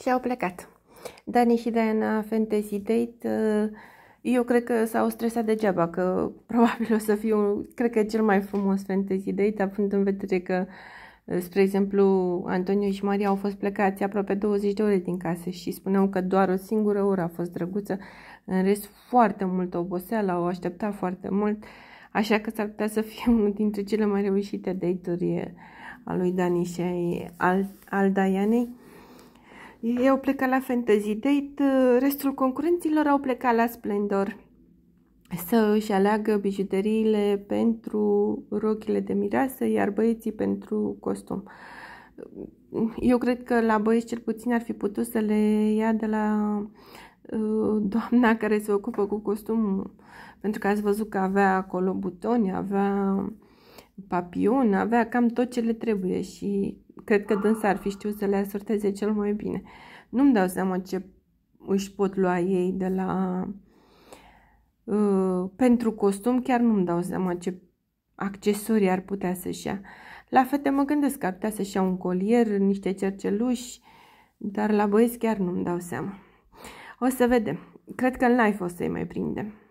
și au plecat. Dani și Diana Fantasy Date, uh, eu cred că s-au stresat degeaba, că probabil o să fiu, cred că cel mai frumos Fantasy Date, având în vedere că, uh, spre exemplu, Antonio și Maria au fost plecați aproape 20 de ore din casă și spuneau că doar o singură oră a fost drăguță, în rest foarte mult oboseală, au așteptat foarte mult, așa că s-ar putea să fie unul dintre cele mai reușite date-uri uh, a lui Dani și al, al Dianei. Eu au plecat la Fantasy Date, restul concurenților au plecat la Splendor să își aleagă bijuteriile pentru rochile de mireasă, iar băieții pentru costum. Eu cred că la băieți cel puțin ar fi putut să le ia de la uh, doamna care se ocupă cu costumul, pentru că ați văzut că avea acolo butoni, avea papion, avea cam tot ce le trebuie și Cred că dânsa ar fi știut să le asorteze cel mai bine. Nu-mi dau seama ce își pot lua ei de la... Uh, pentru costum chiar nu-mi dau seama ce accesorii ar putea să-și ia. La fete mă gândesc că ar putea să-și ia un colier, niște cerceluși, dar la băieți chiar nu-mi dau seama. O să vedem. Cred că în live o să-i mai prindem.